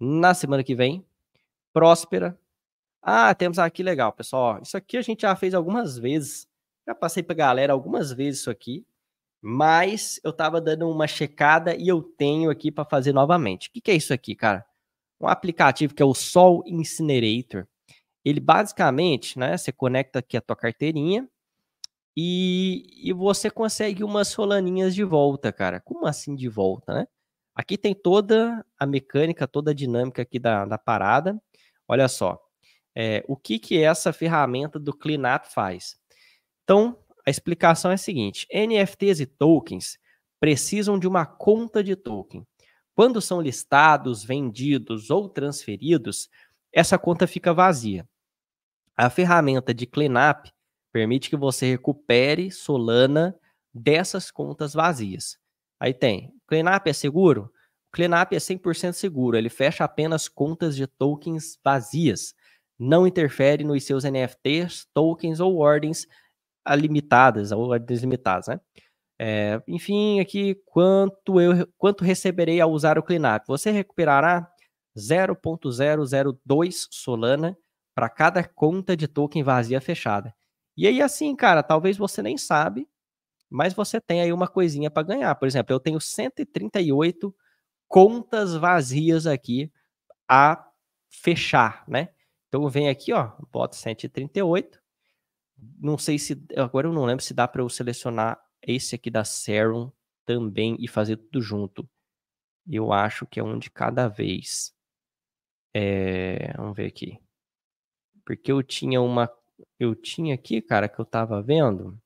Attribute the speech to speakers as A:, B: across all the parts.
A: na semana que vem. Próspera. Ah, temos aqui ah, legal, pessoal. Isso aqui a gente já fez algumas vezes. Já passei para galera algumas vezes isso aqui, mas eu estava dando uma checada e eu tenho aqui para fazer novamente. O que, que é isso aqui, cara? Um aplicativo que é o Sol Incinerator. Ele basicamente, né? Você conecta aqui a tua carteirinha e, e você consegue umas solaninhas de volta, cara. Como assim de volta, né? Aqui tem toda a mecânica, toda a dinâmica aqui da, da parada. Olha só, é, o que, que essa ferramenta do CleanUp faz? Então, a explicação é a seguinte, NFTs e tokens precisam de uma conta de token. Quando são listados, vendidos ou transferidos, essa conta fica vazia. A ferramenta de CleanUp permite que você recupere Solana dessas contas vazias. Aí tem, CleanUp é seguro? CleanUp é 100% seguro, ele fecha apenas contas de tokens vazias, não interfere nos seus NFTs, tokens ou ordens limitadas ou deslimitadas, né? É, enfim, aqui quanto eu quanto receberei ao usar o CleanUp? Você recuperará 0.002 Solana para cada conta de token vazia fechada. E aí assim, cara, talvez você nem sabe, mas você tem aí uma coisinha para ganhar. Por exemplo, eu tenho 138 contas vazias aqui a fechar, né? Então vem aqui, ó, bota 138. Não sei se agora eu não lembro se dá para eu selecionar esse aqui da Serum também e fazer tudo junto. Eu acho que é um de cada vez. É, vamos ver aqui. Porque eu tinha uma eu tinha aqui, cara, que eu tava vendo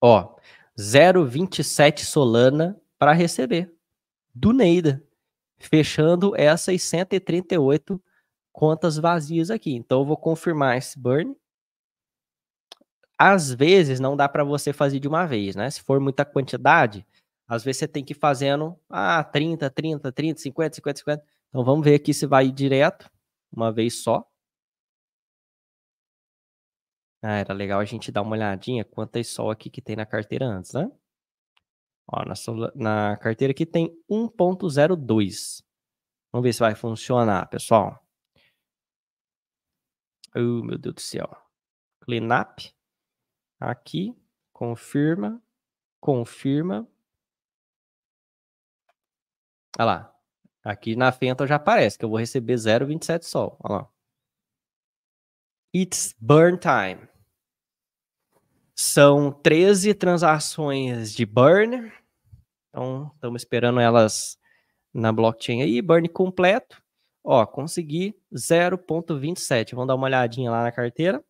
A: Ó, 0,27 Solana para receber do Neida, fechando essas 138 contas vazias aqui. Então eu vou confirmar esse burn. Às vezes não dá para você fazer de uma vez, né? Se for muita quantidade, às vezes você tem que ir fazendo ah, 30, 30, 30, 50, 50, 50. Então vamos ver aqui se vai direto, uma vez só. Ah, era legal a gente dar uma olhadinha quantas é sol aqui que tem na carteira antes, né? Ó, na, na carteira aqui tem 1.02. Vamos ver se vai funcionar, pessoal. Oh, meu Deus do céu. Cleanup. Aqui. Confirma. Confirma. Olha lá. Aqui na Fenta já aparece que eu vou receber 0,27 sol. Olha lá. It's burn time. São 13 transações de Burn. Então, estamos esperando elas na blockchain aí. Burn completo. Ó, consegui 0.27. Vamos dar uma olhadinha lá na carteira.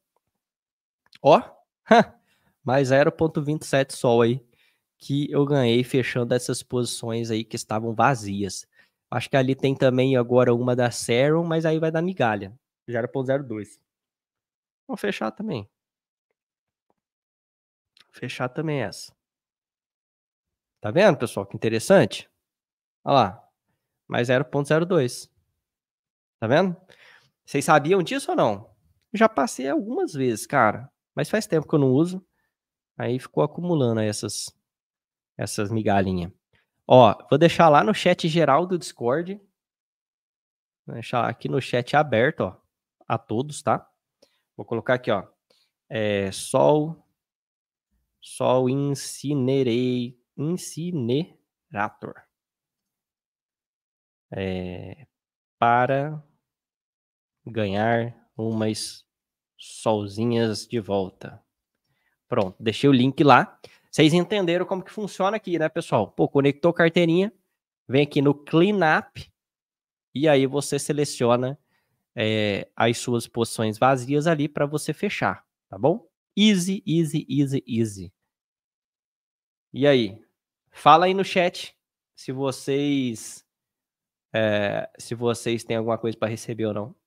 A: Ó, mais 0.27 sol aí que eu ganhei fechando essas posições aí que estavam vazias. Acho que ali tem também agora uma da Serum, mas aí vai dar migalha. 0.02. Vamos fechar também fechar também essa. Tá vendo, pessoal? Que interessante. Olha lá. Mais 0.02. Tá vendo? Vocês sabiam disso ou não? já passei algumas vezes, cara. Mas faz tempo que eu não uso. Aí ficou acumulando essas, essas migalhinhas. Ó, vou deixar lá no chat geral do Discord. Vou deixar aqui no chat aberto, ó. A todos, tá? Vou colocar aqui, ó. É, sol Sol Incinerei, Incinerator. É, para ganhar umas solzinhas de volta. Pronto, deixei o link lá. Vocês entenderam como que funciona aqui, né, pessoal? Pô, conectou carteirinha, vem aqui no Cleanup e aí você seleciona é, as suas posições vazias ali para você fechar, tá bom? Easy, easy, easy, easy. E aí? Fala aí no chat se vocês é, se vocês têm alguma coisa para receber ou não.